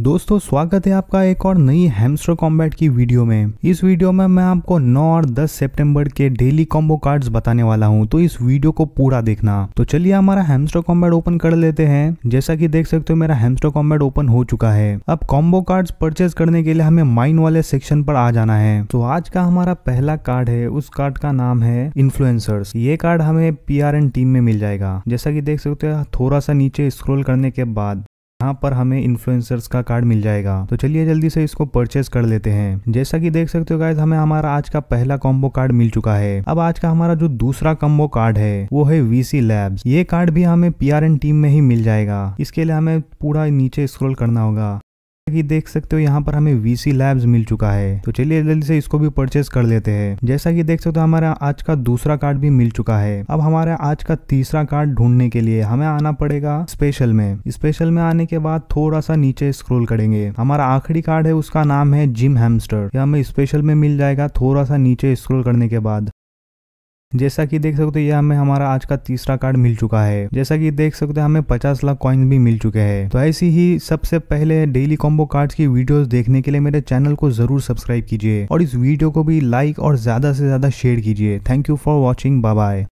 दोस्तों स्वागत है आपका एक और नई हेमस्ट्रो कॉम्बैट की वीडियो में इस वीडियो में मैं आपको 9 और 10 सितंबर के डेली कॉम्बो कार्ड्स बताने वाला हूं तो इस वीडियो को पूरा देखना तो चलिए हमारा हेमस्ट्रो कॉम्बैट ओपन कर लेते हैं जैसा कि देख सकते हो मेरा हेमस्ट्रो कॉम्बैट ओपन हो चुका है अब कॉम्बो कार्ड परचेज करने के लिए हमें माइन वाले सेक्शन पर आ जाना है तो आज का हमारा पहला कार्ड है उस कार्ड का नाम है इन्फ्लुएंसर्स ये कार्ड हमें पी टीम में मिल जाएगा जैसा की देख सकते हो थोड़ा सा नीचे स्क्रोल करने के बाद यहाँ पर हमें इन्फ्लुएंसर्स का कार्ड मिल जाएगा तो चलिए जल्दी से इसको परचेस कर लेते हैं जैसा कि देख सकते हो गाइज हमें हमारा आज का पहला कॉम्बो कार्ड मिल चुका है अब आज का हमारा जो दूसरा कॉम्बो कार्ड है वो है वीसी लैब्स ये कार्ड भी हमें पी टीम में ही मिल जाएगा इसके लिए हमें पूरा नीचे स्क्रोल करना होगा कि देख सकते हो यहाँ पर हमें वीसी लैब्स मिल चुका है तो चलिए जल्दी से इसको भी परचेस कर लेते हैं जैसा कि देख सकते हो हमारा आज का दूसरा कार्ड भी मिल चुका है अब हमारा आज का तीसरा कार्ड ढूंढने के लिए हमें आना पड़ेगा स्पेशल में स्पेशल में आने के बाद थोड़ा सा नीचे स्क्रोल करेंगे हमारा आखिरी कार्ड है उसका नाम है जिम हेमस्टर यह हमें स्पेशल में मिल जाएगा थोड़ा सा नीचे स्क्रोल करने के बाद जैसा कि देख सकते हो यह हमें हमारा आज का तीसरा कार्ड मिल चुका है जैसा कि देख सकते हो हमें 50 लाख कॉइन्स भी मिल चुके हैं तो ऐसी ही सबसे पहले डेली कॉम्बो कार्ड्स की वीडियोस देखने के लिए मेरे चैनल को जरूर सब्सक्राइब कीजिए और इस वीडियो को भी लाइक और ज्यादा से ज्यादा शेयर कीजिए thank you for watching bye